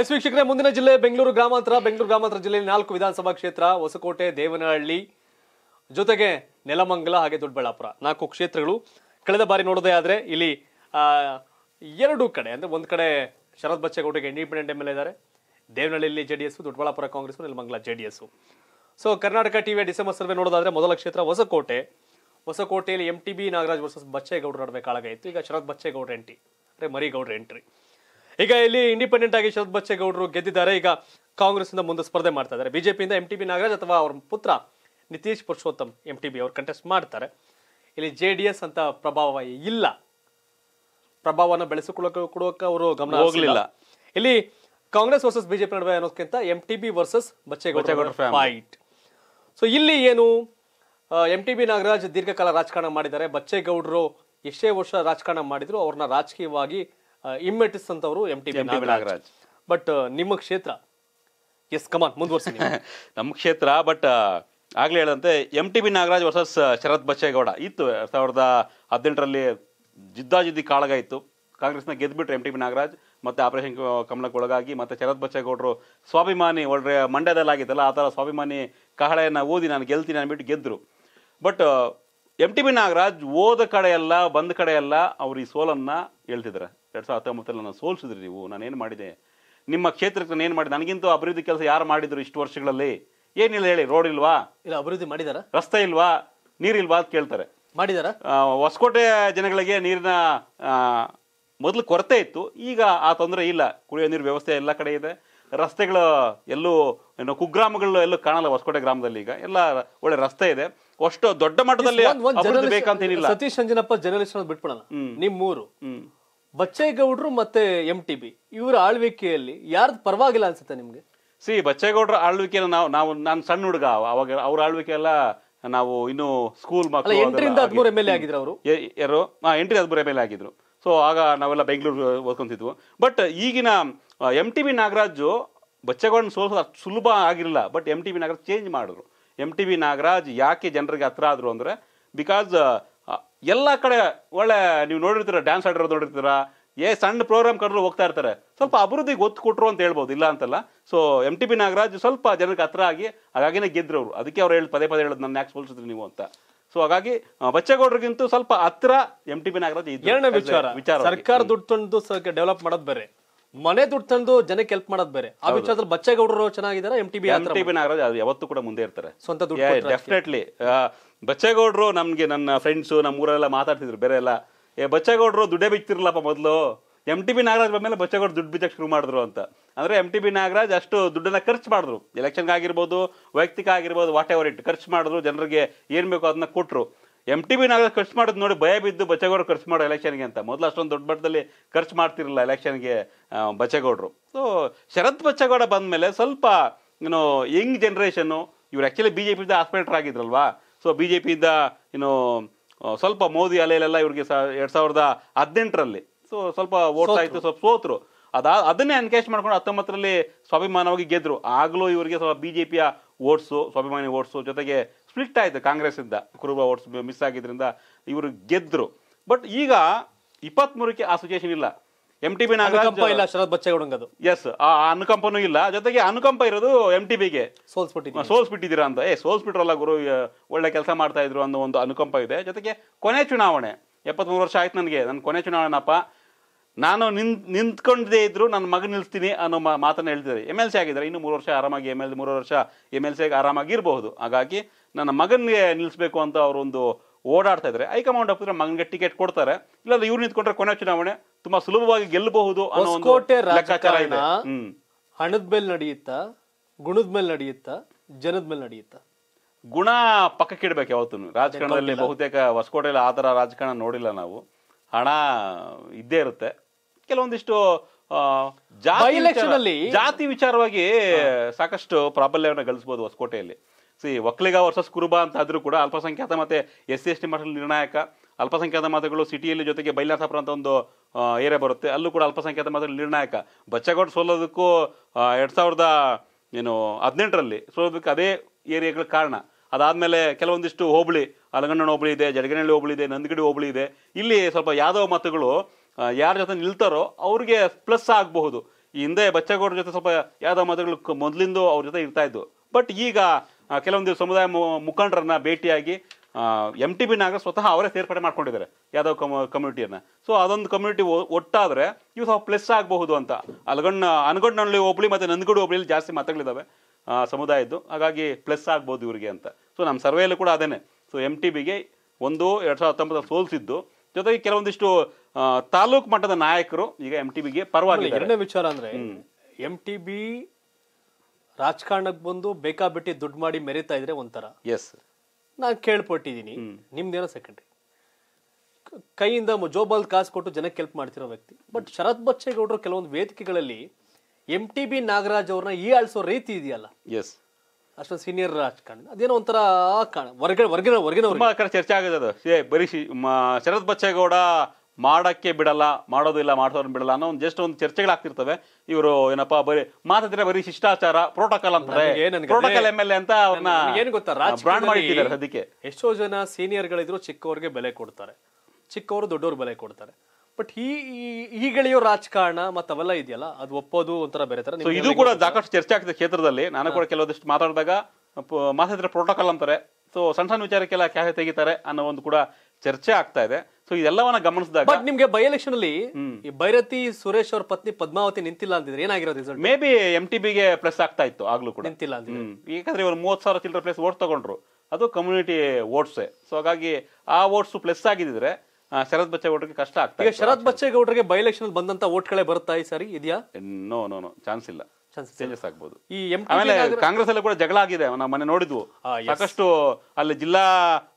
S ವೀಕ್ಷಕರೇ ಮುಂದಿನ ಜಿಲ್ಲೆ ಬೆಂಗಳೂರು ಗ್ರಾಮಾಂತರ ಬೆಂಗಳೂರು ಗ್ರಾಮಾಂತರ ಜಿಲ್ಲೆಯಲ್ಲಿ ನಾಲ್ಕು ವಿಧಾನಸಭಾ ಕ್ಷೇತ್ರ ಹೊಸಕೋಟೆ ದೇವನಹಳ್ಳಿ ಜೊತೆಗೆ ನೆಲಮಂಗಲ ಹಾಗೆ ದೊಡ್ಡಬಳ್ಳಾಪುರ ನಾಲ್ಕು ಕ್ಷೇತ್ರಗಳು ಕಳೆದ ಬಾರಿ ನೋಡೋದೇ ಆದರೆ ಇಲ್ಲಿ ಎರಡು ಕಡೆ ಅಂದರೆ ಒಂದು ಕಡೆ ಶರತ್ ಬಚ್ಚೇಗೌಡರಿಗೆ ಇಂಡಿಪೆಂಡೆಂಟ್ ಎಮ್ ಎಲ್ ಇದ್ದಾರೆ ದೇವನಹಳ್ಳಿಯಲ್ಲಿ J D S Doddaballapura Congress Nelamangala J D S so Karnataka V December survey ನೋಡೋದಾದ್ರೆ ಮೊದಲ ಕ್ಷೇತ್ರ ಹೊಸಕೋಟೆ ಹೊಸಕೋಟೆಯಲ್ಲಿ M T B Nagaraj versus ಬಚ್ಚೇಗೌಡರು ನಡುವೆ ಕಾಳಗ ಇತ್ತು ಈಗ ಶರತ್ ಬಚ್ಚೇಗೌಡ ಎಂಟ್ರಿ ಅಂದರೆ ಮರಿಗೌಡರ ಎಂಟ್ರಿ ಈಗ ಇಲ್ಲಿ ಇಂಡಿಪೆಂಡೆಂಟ್ ಆಗಿ ಶರತ್ ಬಚ್ಚೇಗೌಡರು ಗೆದ್ದಿದ್ದಾರೆ ಈಗ ಕಾಂಗ್ರೆಸ್ ಇಂದ ಮುಂದೆ ಸ್ಪರ್ಧೆ ಮಾಡ್ತಾ ಇದ್ದಾರೆ ಬಿಜೆಪಿಯಿಂದ ಎಂ ಟಿ ಬಿ ನಾಗರಾಜ್ ಅಥವಾ ಅವರ ಪುತ್ರ Nitish Purushottam M T B ಅವರು ಕಂಟೆಸ್ಟ್ ಮಾಡ್ತಾರೆ ಇಲ್ಲಿ ಜೆ ಡಿ ಎಸ್ ಅಂತ ಪ್ರಭಾವ ಇಲ್ಲ ಪ್ರಭಾವನ ಬೆಳೆಸಿಕೊಳ್ಳೋಕೆ ಕೊಡೋಕೆ ಅವರು ಗಮನ ಹೋಗಲಿಲ್ಲ ಇಲ್ಲಿ ಕಾಂಗ್ರೆಸ್ ವರ್ಸಸ್ ಬಿಜೆಪಿ ನಡುವೆ ಅನ್ನೋದಕ್ಕಿಂತ M T B versus Bachegowda fight so ಇಲ್ಲಿ ಏನು ಎಂ ಟಿ ಬಿ ನಾಗರಾಜ್ ದೀರ್ಘಕಾಲ ರಾಜಕಾರಣ ಮಾಡಿದ್ದಾರೆ ಬಚ್ಚೇಗೌಡರು ಎಷ್ಟೇ ವರ್ಷ ರಾಜಕಾರಣ ಮಾಡಿದ್ರು ಅವ್ರನ್ನ ರಾಜಕೀಯವಾಗಿ ಇಮ್ಮೆಟಿಸ್ ಅಂತವರು ಎಂ ಟಿ ನಾಗರಾಜ್ ಬಟ್ ನಿಮ್ಮ ಕ್ಷೇತ್ರ ಎಸ್ ಕಮಾನ್ ಮುಂದುವರ್ಸಿ ನಮ್ಮ ಕ್ಷೇತ್ರ ಬಟ್ ಆಗ್ಲೇ ಹೇಳಂತೆ M T B Nagaraj versus Sharath Bachegowda ಇತ್ತು ಎರಡ್ ಸಾವಿರದ ಹದಿನೆಂಟರಲ್ಲಿ ಜಿದ್ದಾಜಿದ್ದಿ ಕಾಳಗ ಇತ್ತು ಕಾಂಗ್ರೆಸ್ನ ಗೆದ್ದುಬಿಟ್ರು ಎಂ ಟಿ ಬಿ ನಾಗರಾಜ್ ಮತ್ತೆ ಆಪರೇಷನ್ ಕಮಲಕ್ಕೆ ಒಳಗಾಗಿ ಮತ್ತೆ ಶರತ್ ಬಚ್ಚೇಗೌಡರು ಸ್ವಾಭಿಮಾನಿ ಒಳ್ಳೆ ಆಗಿತ್ತಲ್ಲ ಆ ಥರ ಸ್ವಾಭಿಮಾನಿ ಕಹಳೆಯನ್ನು ಓದಿ ನಾನು ಗೆಲ್ತೀನಿ ಅಂದ್ಬಿಟ್ಟು ಗೆದ್ದರು but M T B Nagaraj ಓದ ಕಡೆಯೆಲ್ಲ ಬಂದ ಕಡೆಯೆಲ್ಲ ಅವರು ಈ ಸೋಲನ್ನು ಹೇಳ್ತಿದ್ದಾರೆ ಎರಡು ಸಾವಿರದ ಹತ್ತೊಂಬತ್ತರಲ್ಲಿ ನಾನು ಸೋಲ್ಸಿದ್ರಿ ನೀವು ನಾನೇನು ಮಾಡಿದೆ ನಿಮ್ಮ ಕ್ಷೇತ್ರಕ್ಕೆ ನಾನು ಏನು ಮಾಡಿದೆ ನನಗಿಂತೂ ಅಭಿವೃದ್ಧಿ ಕೆಲಸ ಯಾರು ಮಾಡಿದ್ರು ಇಷ್ಟು ವರ್ಷಗಳಲ್ಲಿ ಏನಿಲ್ಲ ಹೇಳಿ ರೋಡ್ ಇಲ್ವಾ ಇಲ್ಲ ಅಭಿವೃದ್ಧಿ ಮಾಡಿದಾರ ರಸ್ತೆ ಇಲ್ವಾ ನೀರಿಲ್ವಾ ಅಂತ ಕೇಳ್ತಾರೆ ಮಾಡಿದಾರ ಹೊಸಕೋಟೆ ಜನಗಳಿಗೆ ನೀರಿನ ಮೊದಲು ಕೊರತೆ ಇತ್ತು ಈಗ ಆ ತೊಂದರೆ ಇಲ್ಲ ಕುಡಿಯೋ ನೀರು ವ್ಯವಸ್ಥೆ ಎಲ್ಲ ಕಡೆ ಇದೆ ರಸ್ತೆಗಳು ಎಲ್ಲೂ ಏನೋ ಕುಗ್ರಾಮಗಳು ಎಲ್ಲೂ ಕಾಣಲ್ಲ ಹೊಸಕೋಟೆ ಗ್ರಾಮದಲ್ಲಿ ಈಗ ಎಲ್ಲ ಒಳ್ಳೆ ರಸ್ತೆ ಇದೆ ಅಷ್ಟು ದೊಡ್ಡ ಮಟ್ಟದಲ್ಲಿ ಸತೀಶ್ ಅಂಜನಪ್ಪ ಜರ್ನಲಿಸ್ಟ್ ಬಿಟ್ಬಿಡಲ್ಲ ನಿಮ್ಮ ಮೂರು ಬಚ್ಚೇಗೌಡರು ಮತ್ತೆ ಎಂ ಟಿ ಬಿ ಇವರ ಆಳ್ವಿಕೆಯಲ್ಲಿ ಯಾರ್ದು ಪರವಾಗಿಲ್ಲ ಅನ್ಸುತ್ತೆ ನಿಮಗೆ ಸಿ ಬಚ್ಚೇಗೌಡರ ಆಳ್ವಿಕೆನ ನಾವು ನಾವು ನಾನು ಸಣ್ಣ ಹುಡುಗ ಅವಾಗ ಅವ್ರ ಆಳ್ವಿಕೆ ಎಲ್ಲ ನಾವು ಇನ್ನು ಸ್ಕೂಲ್ ಮಕ್ಕಳು ಎಂಟರಿಂದ ಹದಿಮೂರು ಎಮ್ ಎಲ್ ಎ ಆಗಿದ್ರು ಅವರು ಯಾರು ಎಂಟರಿಂದ ಹದಿಮೂರು ಎಮ್ ಎಲ್ ಎ ಆಗಿದ್ರು ಸೊ ಆಗ ನಾವೆಲ್ಲ ಬೆಂಗಳೂರು ಓದ್ಕೊಂತಿದ್ವು ಬಟ್ ಈಗಿನ ಎಮ್ ಟಿ ಬಿ ನಾಗರಾಜು ಬಚ್ಚೇಗೌಡನ ಸೋಲಿಸೋದು ಸುಲಭ ಆಗಿರಲಿಲ್ಲ but M T B Nagaraj change ಮಾಡಿದ್ರು ಎಮ್ ಟಿ ಬಿ ನಾಗರಾಜ್ ಯಾಕೆ ಜನರಿಗೆ ಹತ್ರ ಆದ್ರು ಅಂದ್ರೆ ಬಿಕಾಸ್ ಎಲ್ಲ ಕಡೆ ಒಳ್ಳೆ ನೀವು ನೋಡಿರ್ತೀರ ಡ್ಯಾನ್ಸ್ ಆಡಿರೋದು ನೋಡಿರ್ತೀರ ಏ ಸಣ್ಣ ಪ್ರೋಗ್ರಾಮ್ ಕರೆದ್ರು ಹೋಗ್ತಾ ಇರ್ತಾರೆ ಸ್ವಲ್ಪ ಅಭಿವೃದ್ಧಿಗೆ ಗೊತ್ತು ಕೊಟ್ಟರು ಅಂತ ಹೇಳ್ಬೋದು ಇಲ್ಲ ಅಂತಲ್ಲ so M T P Nagaraj ಸ್ವಲ್ಪ ಜನಕ್ಕೆ ಹತ್ರ ಆಗಿ ಹಾಗಾಗಿನೇ ಗೆದ್ರು ಅವರು ಅದಕ್ಕೆ ಅವ್ರು ಹೇಳಿ ಪದೇ ಪದೇ ಹೇಳೋದು ನನ್ನ ಯಾಕೆ ಸೋಲಿಸಿದ್ರಿ ನೀವು ಅಂತ ಸೊ ಹಾಗಾಗಿ ಬಚ್ಚೇಗೌಡರಿಗಿಂತೂ ಸ್ವಲ್ಪ ಹತ್ರ ಎಂ ಟಿ ಪಿ ನಾಗರಾಜ್ ವಿಚಾರ ಸರ್ಕಾರ ದುಡ್ಡು ತಂದು ಡೆವಲಪ್ ಮಾಡೋದು ಬೇರೆ ಮನೆ ದುಡ್ಡು ತಂದು ಜನಕ್ಕೆ ಹೆಲ್ಪ್ ಮಾಡೋದು ಬೇರೆ ಆ ವಿಚಾರದಲ್ಲಿ ಬಚ್ಚೇಗೌಡರು ಚೆನ್ನಾಗಿದ್ದಾರೆ M T B M T B Nagaraj ಅದು ಯಾವತ್ತೂ ಕೂಡ ಮುಂದೆ ಇರ್ತಾರೆ ಸ್ವಂತ ದುಡ್ಡು ಡೆಫಿನೆಟ್ಲಿ ಬಚ್ಚೇಗೌಡರು ನಮಗೆ ನನ್ನ ಫ್ರೆಂಡ್ಸ್ ನಮ್ಮ ಊರೆಲ್ಲ ಮಾತಾಡ್ತಿದ್ರು ಬೇರೆ ಎಲ್ಲ ಏ ಬಚ್ಚೇಗೌಡರು ದುಡ್ಡೇ ಬಿಕ್ತಿರ್ಲಪ್ಪ ಮೊದಲು ಎಂ ಟಿ ಬಿ ನಾಗರಾಜ್ ಮೇಲೆ ಬಚ್ಚೇಗೌಡರು ದುಡ್ಡು ಬಿಚ್ಚಕ್ಕೆ ಶುರು ಮಾಡಿದ್ರು ಅಂತ ಅಂದರೆ ಎಂ ಟಿ ಬಿ ನಾಗರಾಜ್ ಅಷ್ಟು ದುಡ್ಡನ್ನು ಖರ್ಚು ಮಾಡಿದ್ರು ಆಗಿರ್ಬೋದು ವೈಯಕ್ತಿಕ ಆಗಿರ್ಬೋದು ವಾಟ್ ಎವರ್ ಇಟ್ ಖರ್ಚು ಮಾಡಿದ್ರು ಜನರಿಗೆ ಏನು ಬೇಕೋ ಅದನ್ನ ಕೊಟ್ಟರು ಎಮ್ ಟಿ ಬಿ ನಾಗ ಖರ್ಚು ಮಾಡೋದು ನೋಡಿ ಭಯ ಬಿದ್ದು ಬಚ್ಚೇಗೌಡರು ಖರ್ಚು ಮಾಡೋ ಎಲೆಕ್ಷನ್ಗೆ ಅಂತ ಮೊದಲು ಅಷ್ಟೊಂದು ದೊಡ್ಡ ಮಟ್ಟದಲ್ಲಿ ಖರ್ಚು ಮಾಡ್ತಿರಲಿಲ್ಲ ಎಲೆಕ್ಷನ್ಗೆ ಬಚ್ಚೇಗೌಡರು ಸೊ ಶರತ್ ಬಚ್ಚೇಗೌಡ ಬಂದ ಮೇಲೆ ಸ್ವಲ್ಪ ಏನು ಯಂಗ್ ಜನ್ರೇಷನ್ನು ಇವ್ರು ಆ್ಯಕ್ಚುಲಿ ಬಿ ಜೆ ಪಿಯಿಂದ ಆಗಿದ್ರಲ್ವಾ ಸೊ ಬಿ ಜೆ ಪಿಯಿಂದ ಏನು ಸ್ವಲ್ಪ ಮೋದಿ ಅಲೆಯಲ್ಲೆಲ್ಲ ಇವ್ರಿಗೆ ಸಾ ಎರಡು ಸಾವಿರದ ಹದಿನೆಂಟರಲ್ಲಿ ಸೊ ಸ್ವಲ್ಪ ವೋಟ್ಸ್ ಆಯಿತು ಸ್ವಲ್ಪ ಸೋತರು ಅದಾ ಅದನ್ನೇ ಎನ್ಕೇಜ್ ಮಾಡ್ಕೊಂಡು ಹತ್ತೊಂಬತ್ತರಲ್ಲಿ ಸ್ವಾಭಿಮಾನವಾಗಿ ಗೆದ್ದರು ಆಗಲೂ ಇವರಿಗೆ ಸ್ವಲ್ಪ ಬಿ ಜೆ ಪಿಯ ಓಟ್ಸು ಸ್ವಾಭಿಮಾನಿ ಓಟ್ಸು ಜೊತೆಗೆ ಸ್ಪ್ಲಿಟ್ ಆಯಿತು ಕಾಂಗ್ರೆಸ್ಸಿಂದ ಕುರುಬ ಓಟ್ಸ್ ಮಿಸ್ ಆಗಿದ್ದರಿಂದ ಇವರು ಗೆದ್ದರು ಬಟ್ ಈಗ ಇಪ್ಪತ್ತ್ಮೂರಕ್ಕೆ ಆ ಸಿಚುವೇಶನ್ ಇಲ್ಲ ಎಂ ಟಿ ಬಿ ನಾಗರಾಜ್ ಇಲ್ಲ ಶರತ್ ಬಚ್ಚೇಗೌಡಂಗದು ಎಸ್ ಆ ಅನುಕಂಪನೂ ಇಲ್ಲ ಜೊತೆಗೆ ಅನುಕಂಪ ಇರೋದು ಎಂ ಟಿ ಬಿಗೆ ಸೋಲ್ಸ್ ಸೋಲ್ಸ್ಬಿಟ್ಟಿದ್ದೀರಾ ಅಂತ ಏ ಸೋಲ್ಸ್ಬಿಟ್ರಲ್ಲ ಗುರು ಒಳ್ಳೆ ಕೆಲಸ ಮಾಡ್ತಾ ಇದ್ರು ಅನ್ನೋ ಒಂದು ಅನುಕಂಪ ಇದೆ ಜೊತೆಗೆ ಕೊನೆ ಚುನಾವಣೆ ಎಪ್ಪತ್ತ್ಮೂರು ವರ್ಷ ಆಯ್ತು ನನಗೆ ನನ್ನ ಕೊನೆ ಚುನಾವಣೆನಪ್ಪ ನಾನು ನಿಂತ್ ನಿಂತ್ಕೊಂಡೇ ಇದ್ರು ನನ್ನ ಮಗ ನಿಲ್ಸ್ತೀನಿ ಅನ್ನೋ ಮಾತನ್ನು ಹೇಳ್ತಿದ್ದಾರೆ ಎಮ್ ಎಲ್ ಸಿ ಆಗಿದ್ದಾರೆ ಇನ್ನು ಮೂರು ವರ್ಷ ಆರಾಮಾಗಿ ಎಮ್ ಎಲ್ ಮೂರು ವರ್ಷ ಎಮ್ ಎಲ್ ಸಿ ಆರಾಮಾಗಿರ್ಬಹುದು ಹಾಗಾಗಿ ನನ್ನ ಮಗನಿಗೆ ನಿಲ್ಲಿಸಬೇಕು ಅಂತ ಅವರೊಂದು ಓಡಾಡ್ತಾ ಇದ್ದಾರೆ ಹೈಕಮಾಂಡ್ ಹೋಗ್ತಿದ್ರೆ ಮಗನಿಗೆ ಟಿಕೆಟ್ ಕೊಡ್ತಾರೆ ಇಲ್ಲಾಂದ್ರೆ ಇವ್ರು ನಿಂತ್ಕೊಂಡ್ರೆ ಕೊನೆ ಚುನಾವಣೆ ತುಂಬಾ ಸುಲಭವಾಗಿ ಗೆಲ್ಲಬಹುದು ಅನ್ನೋ ಲೆಕ್ಕಾಚಾರ ಇದೆ ಹಣದ ಮೇಲೆ ನಡೆಯುತ್ತಾ ಗುಣದ ಮೇಲೆ ನಡೆಯುತ್ತಾ ಜನದ ಮೇಲೆ ನಡೆಯುತ್ತಾ ಗುಣ ಪಕ್ಕಕ್ಕೆ ಇಡಬೇಕು ಯಾವತ್ತೂ ರಾಜಕಾರಣದಲ್ಲಿ ಬಹುತೇಕ ಹೊಸಕೋಟೆಯಲ್ಲಿ ಆ ರಾಜಕಾರಣ ನೋಡಿಲ್ಲ ನಾವು ಹಣ ಇದ್ದೇ ಇರುತ್ತೆ ಕೆಲವೊಂದಿಷ್ಟು ಜಾತಿ ಜಾತಿ ವಿಚಾರವಾಗಿ ಸಾಕಷ್ಟು ಪ್ರಾಬಲ್ಯವನ್ನು ಗಳಿಸಬಹುದು ಹೊಸಕೋಟೆಯಲ್ಲಿ ಸಿ ಒಕ್ಕಲಿಗ ವರ್ಸಸ್ ಕುರುಬ ಅಂತ ಆದ್ರೂ ಕೂಡ ಅಲ್ಪಸಂಖ್ಯಾತ ಮತ್ತೆ ಎಸ್ ಸಿ ಎಸ್ ಟಿ ಮಟ್ಟದಲ್ಲಿ ನಿರ್ಣಾಯಕ ಅಲ್ಪಸಂಖ್ಯಾತ ಮತಗಳು ಸಿಟಿಯಲ್ಲಿ ಜೊತೆಗೆ ಬೈಲಾಸಾಪುರ ಅಂತ ಒಂದು ಏರಿಯಾ ಬರುತ್ತೆ ಅಲ್ಲೂ ಕೂಡ ಅಲ್ಪಸಂಖ್ಯಾತ ಮತಗಳು ನಿರ್ಣಾಯಕ ಬಚ್ಚಗೌಡ ಸೋಲೋದಕ್ಕೂ ಎರಡು ಸಾವಿರದ ಏನು ಹದಿನೆಂಟರಲ್ಲಿ ಸೋಲೋದಕ್ಕೆ ಅದೇ ಏರಿಯಾಗಳ ಕಾರಣ ಅದಾದಮೇಲೆ ಕೆಲವೊಂದಿಷ್ಟು ಹೋಬಳಿ ಅಲಗಣ್ಣನ ಹೋಬಳಿ ಇದೆ ಜಡಗನಹಳ್ಳಿ ಹೋಬಳಿ ಇದೆ ನಂದಗಿಡಿ ಹೋಬಳಿ ಇದೆ ಇಲ್ಲಿ ಸ್ವಲ್ಪ ಯಾದವ ಮತಗಳು ಯಾರ ಜೊತೆ ನಿಲ್ತಾರೋ ಅವ್ರಿಗೆ ಪ್ಲಸ್ ಆಗಬಹುದು ಈ ಹಿಂದೆ ಬಚ್ಚೇಗೌಡರ ಜೊತೆ ಸ್ವಲ್ಪ ಯಾವುದೋ ಮಾತುಗಳು ಮೊದಲಿಂದ ಅವ್ರ ಜೊತೆ ಇರ್ತಾ ಇದ್ದು ಬಟ್ ಈಗ ಕೆಲವೊಂದು ಸಮುದಾಯ ಮುಖಂಡರನ್ನ ಭೇಟಿಯಾಗಿ ಎಮ್ ಟಿ ಬಿನಾಗ ಸ್ವತಃ ಅವರೇ ಸೇರ್ಪಡೆ ಮಾಡ್ಕೊಂಡಿದ್ದಾರೆ ಯಾವುದೋ ಕಮ್ ಕಮ್ಯುನಿಟಿಯನ್ನು ಸೊ ಅದೊಂದು ಕಮ್ಯುನಿಟಿ ಒಟ್ಟಾದರೆ ಇವು ಸ್ವಲ್ಪ ಪ್ಲಸ್ ಆಗಬಹುದು ಅಂತ ಅಲ್ಗಣ್ಣ ಅನ್ಗಡ್ನಹಳ್ಳಿ ಹೋಬಳಿ ಮತ್ತು ನಂದಗೂಡು ಹೋಬಳಿಲಿ ಜಾಸ್ತಿ ಮತಗಳಿದ್ದಾವೆ ಸಮುದಾಯದ್ದು ಹಾಗಾಗಿ ಪ್ಲಸ್ ಆಗ್ಬೋದು ಇವರಿಗೆ ಅಂತ ಸೊ ನಮ್ಮ ಸರ್ವೆಯಲ್ಲೂ ಕೂಡ ಅದೇನೆ ಸೊ ಎಮ್ ಟಿ ಬಿಗೆ ಒಂದು ಎರಡು ಸಾವಿರದ ಹತ್ತೊಂಬತ್ತು ಸೋಲ್ಸಿದ್ದು ಜೊತೆಗೆ ಕೆಲವೊಂದಿಷ್ಟು ತಾಲೂಕು ಮಟ್ಟದ ನಾಯಕರು ಈಗ ಎಂ ಟಿ ಬಿಗೆ ಪರವಾಗಿ ಎರಡನೇ ವಿಚಾರ ಅಂದ್ರೆ ಎಂ ಟಿ ಬಿ ರಾಜಕಾರಣಕ್ಕೆ ಬಂದು ಬೇಕಾಬಿಟ್ಟಿ ದುಡ್ಡು ಮಾಡಿ ಮೆರಿತಾ ಇದ್ರೆ ಒಂಥರ ಎಸ್ ನಾನು ಕೇಳ್ಪಟ್ಟಿದ್ದೀನಿ ನಿಮ್ದೇನೋ ಸೆಕೆಂಡ್ರಿ ಕೈಯಿಂದ ಜೋಬಲ್ ಕಾಸು ಕೊಟ್ಟು ಜನಕ್ಕೆ ಹೆಲ್ಪ್ ಮಾಡ್ತಿರೋ ವ್ಯಕ್ತಿ ಬಟ್ ಶರತ್ ಬಚ್ಚೇಗೌಡರು ಕೆಲವೊಂದು ವೇದಿಕೆಗಳಲ್ಲಿ ಎಂ ಟಿ ಬಿ ನಾಗರಾಜ್ ಅವ್ರನ್ನ ಈ ಆಳ್ಸೋ ರೀತಿ ಇದೆಯಲ್ಲ ಎಸ್ ಅಷ್ಟೊಂದು ಸೀನಿಯರ್ ರಾಜಕಾರಣಿ ಅದೇನೋ ಒಂಥರ ಕಾಣ ಹೊರಗಡೆ ಹೊರಗಿನ ಹೊರಗಿನ ಕಡೆ ಚರ್ಚೆ ಆಗುತ್ತೆ ಅದು ಏ ಬರೀ ಶರತ್ ಬಚ್ಚೇಗೌಡ ಮಾಡಕ್ಕೆ ಬಿಡಲ್ಲ ಮಾಡೋದಿಲ್ಲ ಮಾಡಿಸೋರ್ ಬಿಡಲ್ಲ ಅನ್ನೋ ಒಂದು ಜಸ್ಟ್ ಒಂದು ಚರ್ಚೆಗಳಾಗ್ತಿರ್ತವೆ ಇವರು ಏನಪ್ಪ ಬರೀ ಮಾತಾಡಿದ್ರೆ ಬರೀ ಶಿಷ್ಟಾಚಾರ ಪ್ರೋಟೋಕಾಲ್ ಅಂತಾರೆ ಪ್ರೋಟೋಕಾಲ್ ಎಮ್ ಎಲ್ ಎ ಅಂತ ಅವ್ರನ್ನ ಏನು ಗೊತ್ತಾ ಬ್ರಾಂಡ್ ಮಾಡಿದ್ದಾರೆ ಅದಕ್ಕೆ ಎಷ್ಟೋ ಜನ ಸೀನಿಯರ್ಗಳಿದ್ರು ಚಿಕ್ಕವ್ರಿಗೆ ಬೆಲೆ ಕೊಡ್ತಾರೆ ಚಿಕ್ಕವರು ದೊಡ್ಡವ್ರು ಬೆಲೆ ಕೊಡ್ತಾರೆ ಬಟ್ ಈ ಗೆಳೆಯೋ ರಾಜಕಾರಣ ಮತ್ತೆ ಅವೆಲ್ಲ ಇದೆಯಲ್ಲ ಅದು ಒಪ್ಪೋದು ಒಂಥರ ಬೇರೆ ತರ ಇದು ಕೂಡ ಸಾಕಷ್ಟು ಚರ್ಚೆ ಆಗ್ತದೆ ಕ್ಷೇತ್ರದಲ್ಲಿ ನಾನು ಕೂಡ ಕೆಲವೊಂದಿಷ್ಟು ಮಾತಾಡಿದಾಗ ಮಾತಾಡಿದ್ರೆ ಪ್ರೋಟೋಕಾಲ್ ಅಂತಾರೆ ಸೊ ಸಣ್ಣ ಸಣ್ಣ ವಿಚಾರಕ್ಕೆಲ್ಲ ಕ್ಯಾಶ್ ತೆಗಿತಾರೆ ಅನ್ನೋ ಒಂದು ಕೂಡ ಚರ್ಚೆ ಆಗ್ತಾ ಇದೆ ಸೊ ಇದೆಲ್ಲವನ್ನ ಗಮನಿಸಿದಾಗ ಬಟ್ ನಿಮ್ಗೆ ಬೈ ಎಲೆಕ್ಷನ್ ಅಲ್ಲಿ ಈ ಭೈರತಿ ಸುರೇಶ್ ಅವ್ರ ಪತ್ನಿ ಪದ್ಮಾವತಿ ನಿಂತಿಲ್ಲ ಅಂತಿದ್ರೆ ಏನಾಗಿರೋದು result maybe M T ಬಿಗೆ ಪ್ಲಸ್ ಆಗ್ತಾ ಇತ್ತು ಆಗ್ಲೂ ಕೂಡ ನಿಂತಿಲ್ಲ ಅಂತ ಯಾಕಂದ್ರೆ ಇವರು ಮೂವತ್ ಸಾವಿರ ಚಿಲ್ಲರೆ ಪ್ಲಸ್ ವೋಟ್ ತಗೊಂಡ್ರು ಅದು ಕಮ್ಯುನಿಟಿ ವೋಟ್ಸೆ ಸೊ ಹಾಗಾಗಿ ಆ ವೋಟ್ಸ್ ಪ್ಲಸ್ ಆಗಿದ್ರೆ ಶರದ್ ಬಚ್ಚೇಗೌಡರಿಗೆ ಕಷ್ಟ ಆಗ್ತದೆ ಈಗ ಶರದ್ ಬಚ್ಚೇಗೌಡರಿಗೆ ಬೈ ಎಲೆಕ್ಷನ್ ಬಂದಂತ ಓಟ್ಗಳೇ ಬರುತ್ತಾ ಈ ಸರಿ ಇದೆಯಾ ನೋ ನೋ ನೋ ಚಾನ್ಸ್ ಇಲ್ಲ ಚೇಂಜಸ್ ಆಗ್ಬೋದು ಈ ಆಮೇಲೆ ಕಾಂಗ್ರೆಸ್ ಅಲ್ಲಿ ಕೂಡ ಜಗಳ ಆಗಿದೆ ನಾವು ಮನೆ ನೋಡಿದ್ವು ಸಾಕಷ್ಟು ಅಲ್ಲಿ ಜಿಲ್ಲಾ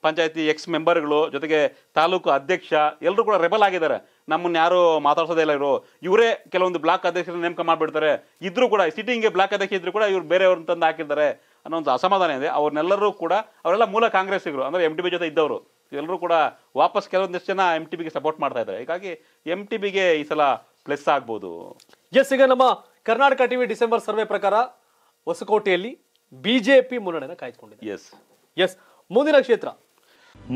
ಪಂಚಾಯತಿ ಎಕ್ಸ್ ಮೆಂಬರ್ಗಳು ಜೊತೆಗೆ ತಾಲೂಕು ಅಧ್ಯಕ್ಷ ಎಲ್ಲರೂ ಕೂಡ ರೆಬಲ್ ಆಗಿದ್ದಾರೆ ನಮ್ಮನ್ನ ಯಾರು ಮಾತಾಡ್ಸೋದೇ ಇಲ್ಲ ಇವರು ಇವರೇ ಕೆಲವೊಂದು ಬ್ಲಾಕ್ ಅಧ್ಯಕ್ಷರನ್ನ ನೇಮಕ ಮಾಡ್ಬಿಡ್ತಾರೆ ಇದ್ರು ಕೂಡ ಗೆ ಬ್ಲಾಕ್ ಅಧ್ಯಕ್ಷ ಇದ್ರು ಕೂಡ ಇವ್ರು ಬೇರೆಯವ್ರನ್ನ ತಂದು ಹಾಕಿದ್ದಾರೆ ಅನ್ನೋ ಒಂದು ಅಸಮಾಧಾನ ಇದೆ ಅವ್ರನ್ನೆಲ್ಲರೂ ಕೂಡ ಅವರೆಲ್ಲ ಮೂಲ ಕಾಂಗ್ರೆಸ್ಸಿಗರು ಅಂದ್ರೆ ಎಂ ಡಿ ಬಿ ಜೊತೆ ಇದ್ದವರು ಎಲ್ಲರೂ ಕೂಡ ವಾಪಸ್ ಕೆಲವೊಂದಿಷ್ಟು ಜನ ಎಂ ಟಿ ಬಿಗೆ ಸಪೋರ್ಟ್ ಮಾಡ್ತಾ ಇದ್ದಾರೆ ಹೀಗಾಗಿ ಎಂ ಟಿ ಬಿಗೆ ಈ ಸಲ ಪ್ಲಸ್ ಆಗ್ಬೋದು ಎಸ್ ಈಗ ನಮ್ಮ ಕರ್ನಾಟಕ ಟಿವಿ ಡಿಸೆಂಬರ್ ಸರ್ವೆ ಪ್ರಕಾರ ಹೊಸಕೋಟೆಯಲ್ಲಿ ಬಿಜೆಪಿ ಮುನ್ನಡೆನ ಕಾಯ್ದುಕೊಂಡಿದೆ ಎಸ್ ಎಸ್ ಮುಂದಿನ ಕ್ಷೇತ್ರ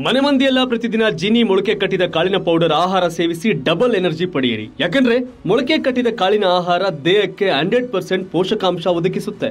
ಮನೆ ಮಂದಿಯೆಲ್ಲ ಪ್ರತಿದಿನ ಜಿನಿ ಮೊಳಕೆ ಕಟ್ಟಿದ ಕಾಳಿನ ಪೌಡರ್ ಆಹಾರ ಸೇವಿಸಿ ಡಬಲ್ ಎನರ್ಜಿ ಪಡೆಯಿರಿ ಯಾಕಂದ್ರೆ ಮೊಳಕೆ ಕಟ್ಟಿದ ಕಾಳಿನ ಆಹಾರ ದೇಹಕ್ಕೆ ಹಂಡ್ರೆಡ್ ಪರ್ಸೆಂಟ್ ಪೋಷಕಾಂಶ ಒದಗಿಸುತ್ತೆ